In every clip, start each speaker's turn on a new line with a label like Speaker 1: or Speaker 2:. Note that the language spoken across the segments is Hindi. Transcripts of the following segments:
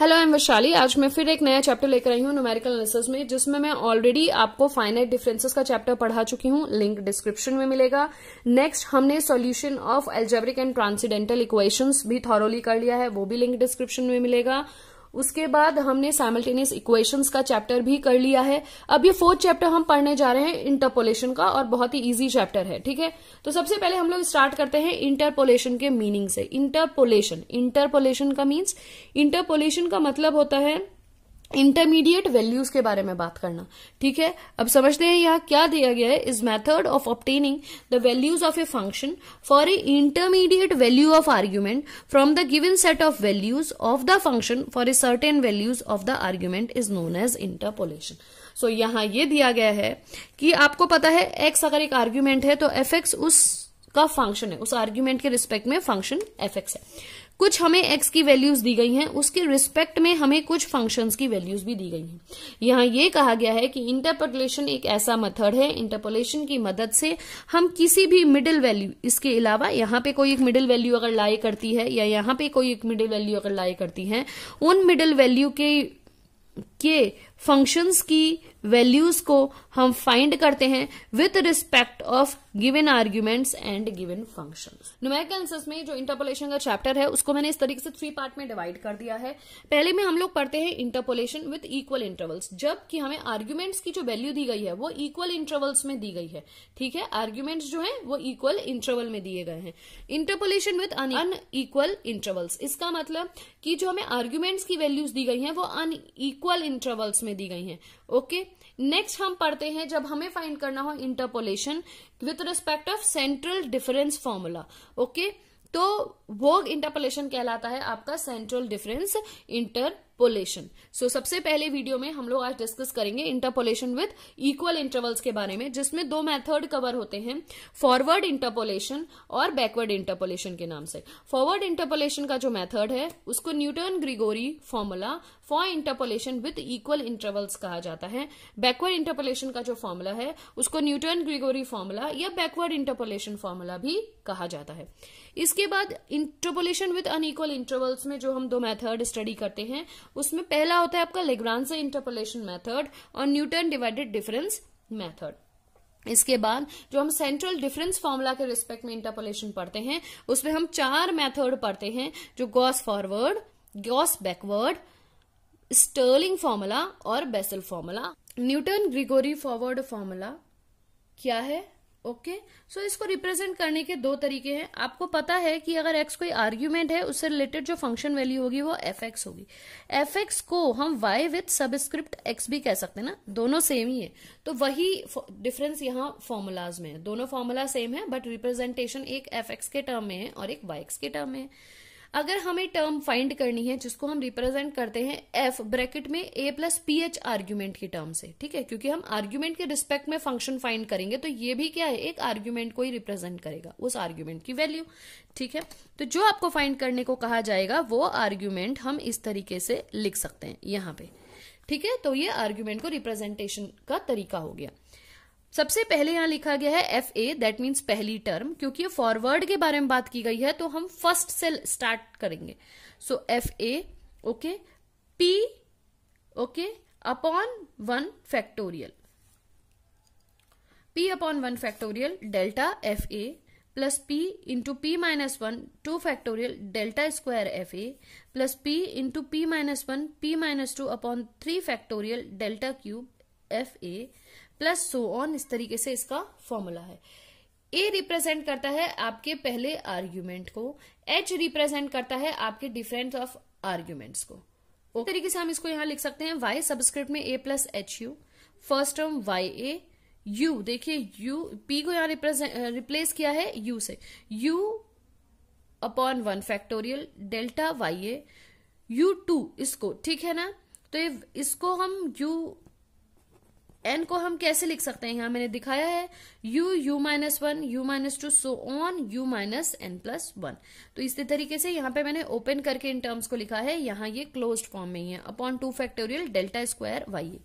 Speaker 1: हेलो एम वैशाली आज मैं फिर एक नया चैप्टर लेकर आई हूँ न्यूमेरिकल एनालिसिस में जिसमें मैं ऑलरेडी आपको फाइनाइट डिफरेंसेस का चैप्टर पढ़ा चुकी हूँ लिंक डिस्क्रिप्शन में मिलेगा नेक्स्ट हमने solution of algebraic and transcendental equations भी थॉरोली कर लिया है वो भी लिंक डिस्क्रिप्शन में मिलेगा उसके बाद हमने साइमल्टेनियस इक्वेशंस का चैप्टर भी कर लिया है अब ये फोर्थ चैप्टर हम पढ़ने जा रहे हैं इंटरपोलेशन का और बहुत ही इजी चैप्टर है ठीक है तो सबसे पहले हम लोग स्टार्ट करते हैं इंटरपोलेशन के मीनिंग से इंटरपोलेशन इंटरपोलेशन का मीन्स इंटरपोलेशन का मतलब होता है इंटरमीडिएट वैल्यूज के बारे में बात करना ठीक है अब समझते हैं यहाँ क्या दिया गया है is method of obtaining the values of a function for a intermediate value of argument from the given set of values of the function for a certain values of the argument is known as interpolation so यहाँ ये दिया गया है कि आपको पता है एक्स अगर एक आर्ग्यूमेंट है तो एफ एक्स उस का फंक्शन है उस आर्ग्यूमेंट के रिस्पेक्ट में फंक्शन एफ एक्स है कुछ हमें एक्स की वैल्यूज दी गई हैं उसके रिस्पेक्ट में हमें कुछ फंक्शंस की वैल्यूज भी दी गई हैं यहाँ ये कहा गया है कि इंटरपोलेशन एक ऐसा मेथड है इंटरपोलेशन की मदद से हम किसी भी मिडिल वैल्यू इसके अलावा यहाँ पे कोई एक मिडिल वैल्यू अगर लाई करती है या यहाँ पे कोई एक मिडिल वैल्यू अगर लाई करती है उन मिडिल वैल्यू के के फंक्शंस की वैल्यूज को हम फाइंड करते हैं with respect of given arguments and given function numeric में जो इंटरपोलेशन का चैप्टर है उसको मैंने इस तरीके से थ्री पार्ट में डिवाइड कर दिया है पहले में हम लोग पढ़ते हैं इंटरपोलेशन विथ इक्वल इंटरवल्स जबकि हमें आर्ग्यूमेंट्स की जो वैल्यू दी गई है वो इक्वल इंटरवल्स में दी गई है ठीक है आर्ग्यूमेंट्स जो है वो इक्वल इंटरवल में दिए गए हैं interpolation with unequal intervals इसका मतलब कि जो हमें आर्ग्यूमेंट्स की वैल्यूज दी गई है वो अन इक्वल इंटरवल्स में दी गई हैं ओके नेक्स्ट हम पढ़ते हैं जब हमें फाइंड करना हो interpolation with respect of central difference formula okay तो वो इंटरपोलेशन कहलाता है आपका central difference interpolation so so, सबसे पहले वीडियो में हम लोग आज डिस्कस करेंगे इंटरपोलेशन विद इक्वल इंटरवल्स के बारे में जिसमें दो मेथड कवर होते हैं फॉरवर्ड इंटरपोलेशन और बैकवर्ड इंटरपोलेशन के नाम से फॉरवर्ड इंटरपोलेशन का जो मेथड है उसको Newton Gregory formula for interpolation with equal intervals कहा जाता है बैकवर्ड इंटरपोलेशन का जो फॉर्मूला है उसको न्यूटन ग्रिगोरी फॉर्मूला या बैकवर्ड इंटरपोलेशन फॉर्मूला भी कहा जाता है इसके बाद इंटरपोलेशन विद अनइक्वल इंटरवल्स में जो हम दो मेथड स्टडी करते हैं उसमें पहला होता है आपका लेग्रांस इंटरपोलेशन मेथड और न्यूटन डिवाइडेड डिफरेंस मेथड इसके बाद जो हम सेंट्रल डिफरेंस फॉर्मूला के रिस्पेक्ट में इंटरपोलेशन पढ़ते हैं उसमें हम चार मेथड पढ़ते हैं जो Gauss forward Gauss backward Stirling formula और Bessel formula Newton Gregory forward formula क्या है ओके okay? सो so, इसको रिप्रेजेंट करने के दो तरीके हैं आपको पता है कि अगर एक्स कोई आर्ग्यूमेंट है उससे रिलेटेड जो फंक्शन वैल्यू होगी वो एफ एक्स होगी एफ एक्स को हम वाई विथ सबस्क्रिप्ट एक्स भी कह सकते हैं ना दोनों सेम ही है तो वही डिफरेंस यहाँ फॉर्मूलाज में है दोनों फॉर्मूला सेम है बट रिप्रेजेंटेशन एक एफ एक्स के टर्म में है और एक वाई एक्स के टर्म में है अगर हमें टर्म फाइंड करनी है जिसको हम रिप्रेजेंट करते हैं एफ ब्रैकेट में a plus p h argument की टर्म से ठीक है क्योंकि हम आर्ग्यूमेंट के रिस्पेक्ट में फंक्शन फाइंड करेंगे तो ये भी क्या है एक आर्ग्यूमेंट को ही रिप्रेजेंट करेगा उस आर्ग्यूमेंट की वैल्यू ठीक है तो जो आपको फाइंड करने को कहा जाएगा वो आर्ग्यूमेंट हम इस तरीके से लिख सकते हैं यहाँ पे ठीक है तो ये आर्ग्यूमेंट को रिप्रेजेंटेशन का तरीका हो गया सबसे पहले यहां लिखा गया है एफ ए दैट मीन्स पहली टर्म क्योंकि फॉरवर्ड के बारे में बात की गई है तो हम फर्स्ट से स्टार्ट करेंगे so f a okay p okay upon one factorial p upon one factorial delta f a plus P into p minus one two factorial delta square f a plus P into p minus one p minus two upon three factorial delta cube f a plus so on इस तरीके से इसका फॉर्मूला है ए रिप्रेजेंट करता है आपके पहले आर्ग्यूमेंट को एच रिप्रेजेंट करता है आपके डिफरेंस ऑफ आर्ग्यूमेंट्स को ओके तरीके से हम इसको यहां लिख सकते हैं वाई सबस्क्रिप्ट में a plus h u first term y a u देखिए यू पी को यहां रिप्लेस किया है यू से u upon one factorial delta y a u two इसको ठीक है ना तो इसको हम यू एन को हम कैसे लिख सकते हैं यहाँ मैंने दिखाया है u u minus one u minus two so on u minus n plus one तो इसी तरीके से यहाँ पे मैंने ओपन करके इन टर्म्स को लिखा है यहाँ ये क्लोज फॉर्म में ही है upon two factorial delta square y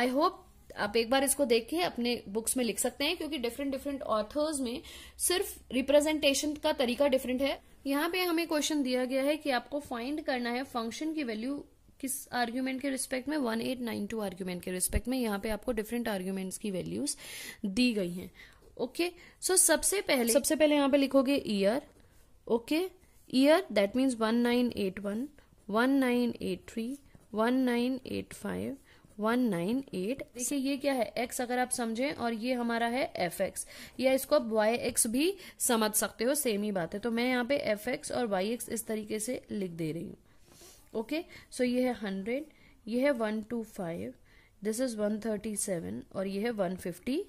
Speaker 1: I hope आप एक बार इसको देख के अपने बुक्स में लिख सकते हैं क्योंकि डिफरेंट डिफरेंट ऑथर्स में सिर्फ रिप्रेजेंटेशन का तरीका डिफरेंट है यहाँ पे हमें क्वेश्चन दिया गया है कि आपको फाइंड करना है फंक्शन की वैल्यू किस आर्ग्यूमेंट के रिस्पेक्ट में 1892 आर्ग्यूमेंट के रिस्पेक्ट में यहाँ पे आपको डिफरेंट आर्ग्यूमेंट्स की वैल्यूज दी गई हैं ओके सो सबसे पहले सबसे पहले यहाँ पे लिखोगे year okay year that means one nine eight one one nine eight three one nine eight five one nine eight देखिए ये क्या है एक्स अगर आप समझें और ये हमारा है एफ एक्स या इसको आप वाई एक्स भी समझ सकते हो सेम ही बात है तो मैं यहाँ पे एफ एक्स और वाई एक्स इस तरीके से लिख दे रही हूँ ओके सो ये है हंड्रेड ये है one two five this is one thirty seven और ये है one fifty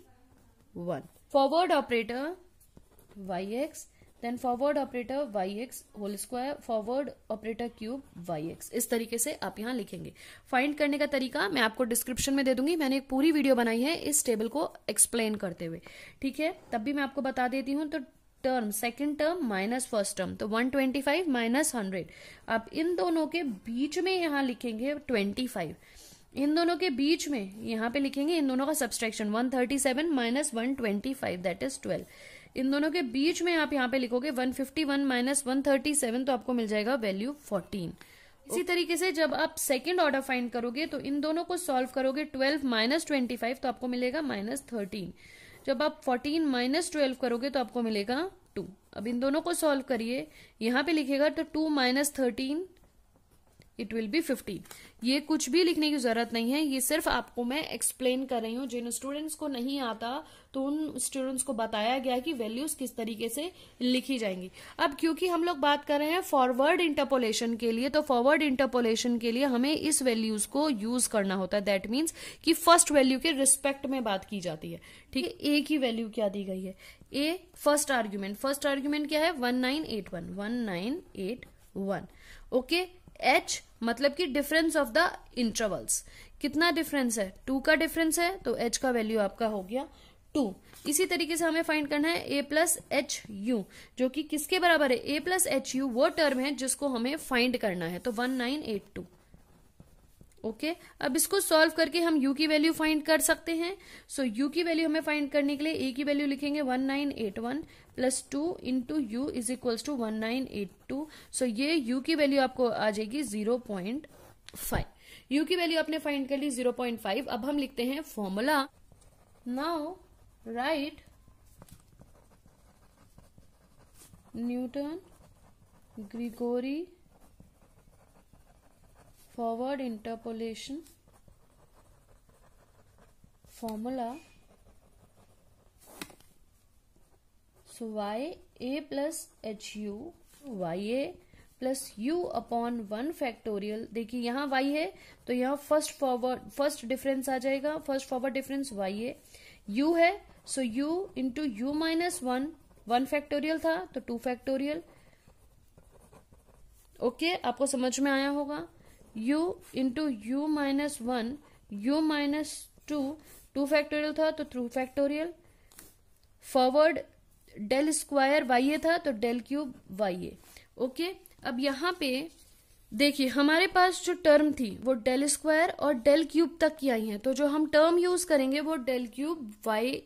Speaker 1: one forward operator y x then forward operator y x whole square forward operator cube y x इस तरीके से आप यहाँ लिखेंगे फाइंड करने का तरीका मैं आपको डिस्क्रिप्शन में दे दूंगी मैंने एक पूरी वीडियो बनाई है इस टेबल को एक्सप्लेन करते हुए ठीक है तब भी मैं आपको बता देती हूँ तो term second term minus first term तो 125 माइनस हंड्रेड अब इन दोनों के बीच में यहाँ लिखेंगे 25 इन दोनों के बीच में यहाँ पे लिखेंगे इन दोनों का subtraction 137 thirty seven minus one that is 12 इन दोनों के बीच में आप यहाँ पे लिखोगे 151 fifty one minus one thirty seven तो आपको मिल जाएगा वैल्यू 14 इसी तरीके से जब आप सेकेंड ऑर्डर फाइंड करोगे तो इन दोनों को सॉल्व करोगे 12 माइनस ट्वेंटी तो आपको मिलेगा माइनस थर्टीन जब आप फोर्टीन माइनस ट्वेल्व करोगे तो आपको मिलेगा टू अब इन दोनों को सॉल्व करिए यहाँ पे लिखेगा तो two minus thirteen it will be fifty ये कुछ भी लिखने की जरूरत नहीं है ये सिर्फ आपको मैं एक्सप्लेन कर रही हूँ जिन स्टूडेंट्स को नहीं आता तो उन स्टूडेंट्स को बताया गया कि वैल्यूज किस तरीके से लिखी जाएंगी अब क्योंकि हम लोग बात कर रहे हैं फॉरवर्ड इंटरपोलेशन के लिए तो फॉरवर्ड इंटरपोलेशन के लिए हमें इस वैल्यूज को यूज करना होता है दैट मीन्स कि फर्स्ट वैल्यू के रिस्पेक्ट में बात की जाती है ठीक है ए की वैल्यू क्या दी गई है a first argument first argument क्या है one nine eight one one nine eight one okay h मतलब कि डिफरेंस ऑफ द इंटरवल्स कितना डिफरेंस है टू का डिफरेंस है तो एच का वैल्यू आपका हो गया टू इसी तरीके से हमें फाइंड करना है ए प्लस एच यू जो कि किसके बराबर है ए प्लस एच यू वो टर्म है जिसको हमें फाइंड करना है तो one nine eight two okay अब इसको सॉल्व करके हम यू की वैल्यू फाइंड कर सकते हैं सो so, की वैल्यू हमें फाइंड करने के लिए ए की वैल्यू लिखेंगे 1981 plus two into u is equals to one nine eight two so ये यू की वैल्यू आपको आ जाएगी 0.5 यू की वैल्यू आपने फाइंड कर ली 0.5 अब हम लिखते हैं formula now write Newton Gregory forward interpolation formula so y a plus h u y a plus u upon one factorial देखिए यहाँ वाई है तो यहाँ फर्स्ट फॉरवर्ड फर्स्ट डिफरेंस आ जाएगा फर्स्ट फॉरवर्ड डिफरेंस वाई है यू है so u into u minus one one factorial था तो टू फैक्टोरियल ओके आपको समझ में आया होगा u into u minus one u minus two two factorial था तो three factorial forward del square y a था तो del cube y a okay अब यहाँ पे देखिए हमारे पास जो टर्म थी वो डेल स्क्वायर और डेल क्यूब तक की आई है तो जो हम टर्म यूज करेंगे वो डेल क्यूब वाई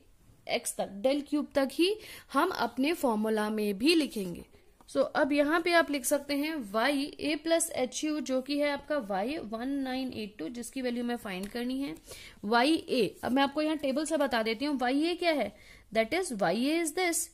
Speaker 1: एक्स तक डेल क्यूब तक ही हम अपने फॉर्मूला में भी लिखेंगे सो so, अब यहाँ पे आप लिख सकते हैं y a plus h u जो कि है आपका y one nine eight two जिसकी वैल्यू मैं फाइंड करनी है वाई ए अब मैं आपको यहाँ टेबल से बता देती हूँ वाई ए क्या है that is y a is this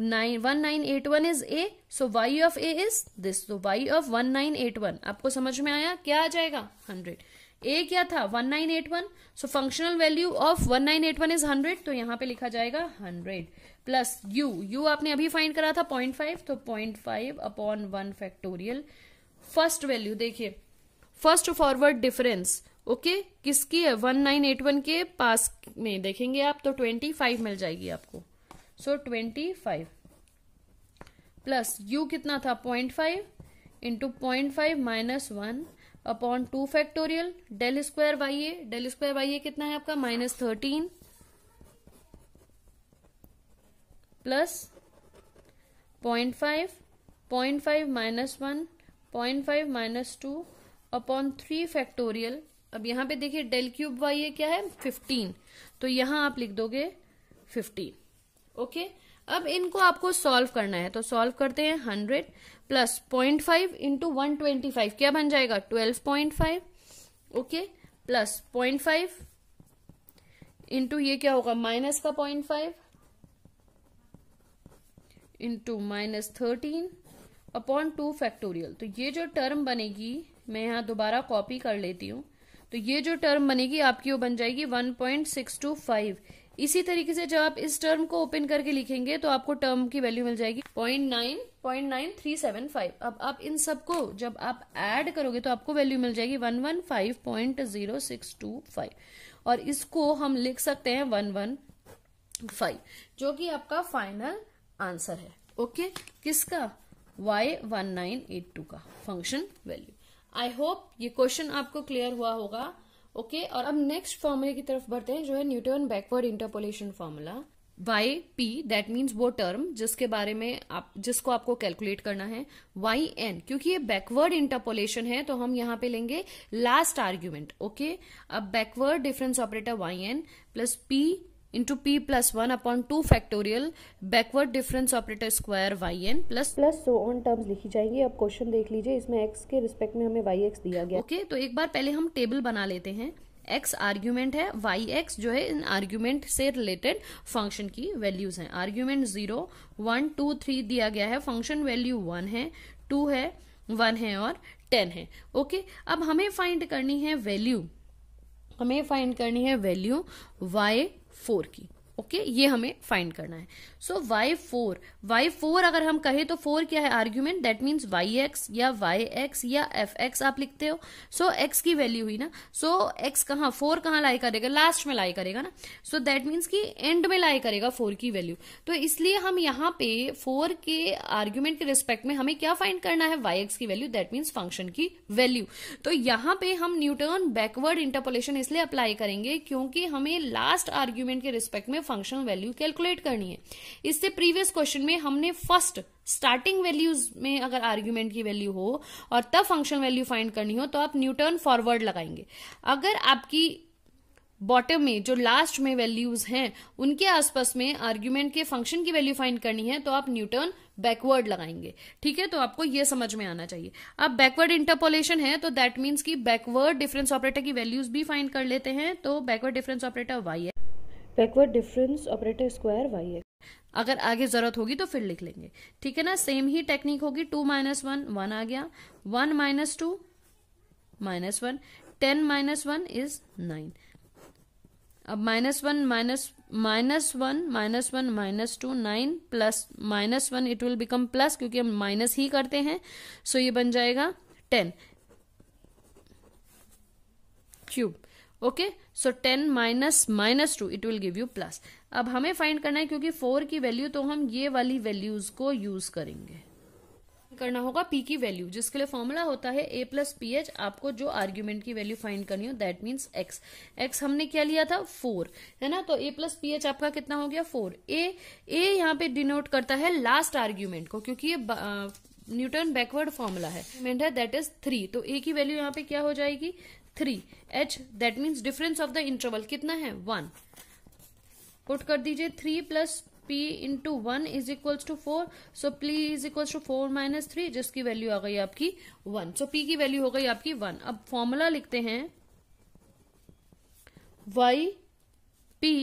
Speaker 1: nine one nine eight one is a so y of a is this तो y of one nine eight one आपको समझ में आया क्या आ जाएगा हंड्रेड ए क्या था 1981 so functional value of 1981 is 100 तो यहाँ पे लिखा जाएगा 100 प्लस यू यू आपने अभी फाइंड करा था 0.5 तो 0.5 upon one factorial first value देखिए फर्स्ट फॉरवर्ड डिफरेंस ओके किसकी है 1981 के पास में देखेंगे आप तो 25 मिल जाएगी आपको so twenty five plus u कितना था point five into point five minus one upon two factorial del square y a del square y a कितना है आपका minus thirteen plus point five point five minus one point five minus two upon three factorial अब यहां पे देखिए डेल क्यूब वाई ए क्या है फिफ्टीन तो यहां आप लिख दोगे फिफ्टीन ओके okay? अब इनको आपको सॉल्व करना है तो सॉल्व करते हैं hundred plus point five into one twenty five क्या बन जाएगा twelve point five okay plus point five into ये क्या होगा माइनस का point five into minus thirteen upon two factorial तो ये जो टर्म बनेगी मैं यहाँ दोबारा कॉपी कर लेती हूँ तो ये जो टर्म बनेगी आपकी वो बन जाएगी one point six two five इसी तरीके से जब आप इस टर्म को ओपन करके लिखेंगे तो आपको टर्म की वैल्यू मिल जाएगी point nine point nine three seven five अब आप इन सबको जब आप ऐड करोगे तो आपको वैल्यू मिल जाएगी one one five point zero six two five और इसको हम लिख सकते हैं वन वन फाइव जो कि आपका फाइनल आंसर है ओके किसका Y one nine eight two का फंक्शन वैल्यू आई होप ये क्वेश्चन आपको क्लियर हुआ होगा ओके okay, और अब नेक्स्ट फॉर्मूले की तरफ बढ़ते हैं जो है Newton backward interpolation formula Y P that means वो टर्म जिसके बारे में आप जिसको आपको कैलकुलेट करना है वाई एन क्योंकि ये बैकवर्ड इंटरपोलेशन है तो हम यहां पे लेंगे लास्ट आर्ग्यूमेंट ओके अब backward difference operator Y N plus P into P plus one upon two factorial backward difference operator square Y N plus plus so on terms लिखी जाएंगी अब क्वेश्चन देख लीजिए इसमें एक्स के रिस्पेक्ट में हमें वाई एक्स दिया गया ओके okay, तो एक बार पहले हम टेबल बना लेते हैं एक्स आर्ग्यूमेंट है वाई एक्स जो है इन आर्ग्यूमेंट से रिलेटेड फंक्शन की वैल्यूज हैं argument zero one two three दिया गया है फंक्शन वैल्यू वन है टू है वन है और टेन है ओके okay? अब हमें फाइंड करनी है वैल्यू हमें फाइंड करनी है वैल्यू वाई फोर की ओके okay, ये हमें फाइंड करना है so Y four Y four अगर हम कहें तो फोर क्या है argument that means Y X या वाई एक्स या एफ एक्स आप लिखते हो सो so, एक्स की वैल्यू हुई ना सो so, एक्स कहाँ फोर कहाँ लाई करेगा लास्ट में लाई करेगा ना सो दैट मीन्स कि एंड में लाई करेगा फोर की वैल्यू तो इसलिए हम यहाँ पे फोर के आर्ग्यूमेंट के रिस्पेक्ट में हमें क्या फाइंड करना है वाई एक्स की वैल्यू दैट मीन्स फंक्शन की वैल्यू तो यहाँ पे हम न्यूटर्न बैकवर्ड इंटरपोलेशन इसलिए अप्लाई करेंगे क्योंकि हमें लास्ट आर्ग्यूमेंट के रिस्पेक्ट में फंक्शनल वैल्यू कैलकुलेट करनी है इससे प्रीवियस क्वेश्चन में हमने फर्स्ट स्टार्टिंग वैल्यूज में अगर आर्ग्यूमेंट की वैल्यू हो और तब फंक्शन वैल्यू फाइंड करनी हो तो आप न्यूटर्न फॉरवर्ड लगाएंगे अगर आपकी बॉटम में जो लास्ट में वैल्यूज हैं उनके आसपास में आर्ग्यूमेंट के फंक्शन की वैल्यू फाइंड करनी है तो आप न्यूटर्न बैकवर्ड लगाएंगे ठीक है तो आपको यह समझ में आना चाहिए अब बैकवर्ड इंटरपोलेशन है तो दैट मीन्स कि बैकवर्ड डिफरेंस ऑपरेटर की वैल्यूज भी फाइंड कर लेते हैं तो बैकवर्ड डिफरेंस ऑपरेटर वाई है backward difference operator square Y X अगर आगे जरूरत होगी तो फिर लिख लेंगे ठीक है ना सेम ही टेक्निक होगी टू माइनस वन वन आ गया one minus two minus one ten minus one is nine अब minus one minus minus one minus one minus two nine plus minus one it will become plus क्योंकि हम माइनस ही करते हैं सो ये बन जाएगा ten cube okay so ten minus minus two it will give you plus अब हमें फाइंड करना है क्योंकि फोर की वैल्यू तो हम ये वाली वैल्यूज को यूज करेंगे करना होगा पी की वैल्यू जिसके लिए फॉर्मूला होता है ए प्लस पी एच आपको जो आर्ग्यूमेंट की वैल्यू फाइंड करनी हो दैट मीन्स एक्स एक्स हमने क्या लिया था फोर है ना तो ए प्लस पी एच आपका कितना हो गया फोर ए ए यहाँ पे डिनोट करता है लास्ट आर्ग्यूमेंट को क्योंकि ये न्यूटन बैकवर्ड फॉर्मूला है है दैट इज थ्री तो ए की वैल्यू यहाँ पे क्या हो जाएगी three H that means difference of the interval कितना है वन पुट कर दीजिए three plus P into one is equals to four so P is equals to four minus three जिसकी वैल्यू आ गई आपकी वन सो पी की वैल्यू हो गई आपकी वन अब फॉर्मूला लिखते हैं Y P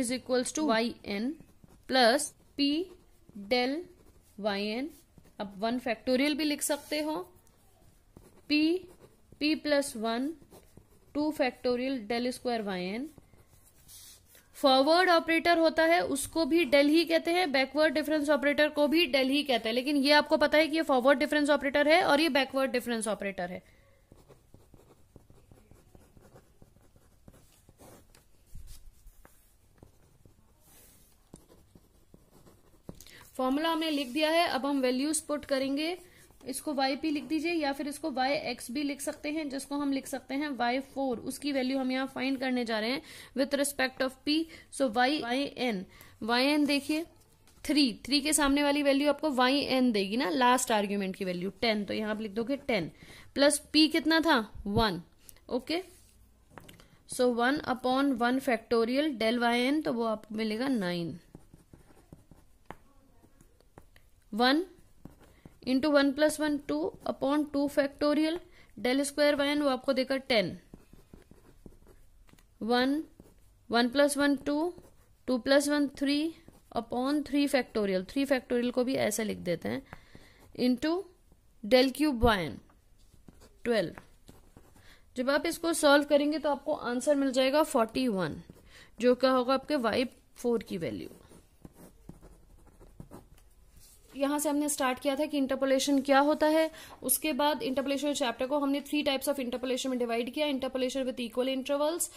Speaker 1: is equals to Y N plus P del Y N अब वन फैक्टोरियल भी लिख सकते हो P p plus 1 2 factorial del square Y N forward operator होता है उसको भी डेल ही कहते हैं बैकवर्ड डिफरेंस ऑपरेटर को भी डेल ही कहते हैं लेकिन ये आपको पता है कि ये फॉरवर्ड डिफरेंस ऑपरेटर है और ये बैकवर्ड डिफरेंस ऑपरेटर है फॉर्मूला हमने लिख दिया है अब हम वैल्यूज पुट करेंगे इसको वाई पी लिख दीजिए या फिर इसको वाई एक्स भी लिख सकते हैं जिसको हम लिख सकते हैं वाई फोर उसकी वैल्यू हम यहाँ फाइंड करने जा रहे हैं with respect of P so Y Y N Y N देखिए थ्री थ्री के सामने वाली वैल्यू आपको वाई एन देगी ना लास्ट आर्ग्यूमेंट की वैल्यू टेन तो यहाँ आप लिख दोगे टेन प्लस पी कितना था one okay so one upon one factorial del Y N तो वो आपको मिलेगा nine one into one plus one two upon two factorial del square Y N वो आपको देगा ten one one plus one two two plus one three upon three factorial three factorial को भी ऐसे लिख देते हैं into del cube Y N twelve जब आप इसको सॉल्व करेंगे तो आपको आंसर मिल जाएगा फोर्टी वन जो क्या होगा आपके वाई फोर की वैल्यू यहाँ से हमने स्टार्ट किया था कि इंटरपोलेशन क्या होता है उसके बाद इंटरपोलेशन चैप्टर को हमने थ्री टाइप्स ऑफ इंटरपोलेशन में डिवाइड किया interpolation with equal intervals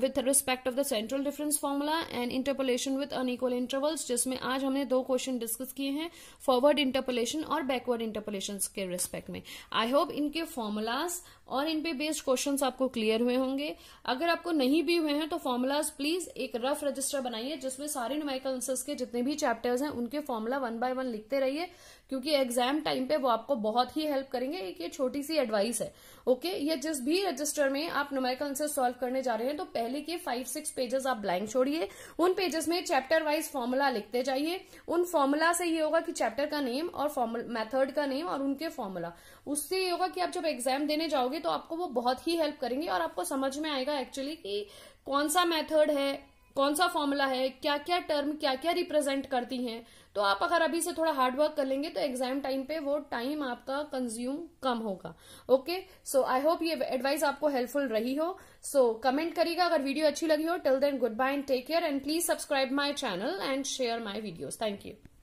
Speaker 1: with respect of the central difference formula and interpolation with unequal intervals जिसमें आज हमने दो क्वेश्चन डिस्कस किए हैं फॉरवर्ड इंटरपोलेशन और बैकवर्ड इंटरपोलेशन के रिस्पेक्ट में आई होप इनके फॉर्मूलाज और इन पे बेस्ड क्वेश्चन आपको क्लियर हुए होंगे अगर आपको नहीं भी हुए हैं तो फॉर्मूलाज प्लीज एक रफ रजिस्टर बनाइए जिसमें सारे न्यूमेरिकल आंसर्स के जितने भी चैप्टर्स हैं उनके फॉर्मूला वन बाय वन लिखते रहिए क्योंकि एग्जाम टाइम पे वो आपको बहुत ही हेल्प करेंगे एक ये छोटी सी एडवाइस है ओके ये जिस भी रजिस्टर में आप नुमेरिकल आंसर सॉल्व करने जा रहे हैं तो पहले के फाइव सिक्स पेजेस आप ब्लैंक छोड़िए उन पेजेस में चैप्टर वाइज फॉर्मूला लिखते जाइए उन फॉर्मूला से ये होगा कि चैप्टर का नेम और मेथड का नेम और उनके फॉर्मूला उससे ये होगा कि आप जब एग्जाम देने जाओगे तो आपको वो बहुत ही हेल्प करेंगे और आपको समझ में आएगा एक्चुअली कि कौन सा मेथड है कौन सा फॉर्मूला है क्या क्या टर्म क्या क्या रिप्रेजेंट करती हैं तो आप अगर अभी से थोड़ा हार्ड वर्क कर लेंगे तो एग्जाम टाइम पे वो टाइम आपका कंज्यूम कम होगा ओके सो आई होप ये एडवाइस आपको हेल्पफुल रही हो सो कमेंट करिएगा अगर वीडियो अच्छी लगी हो till then good bye and take care and please subscribe my channel and share my videos thank you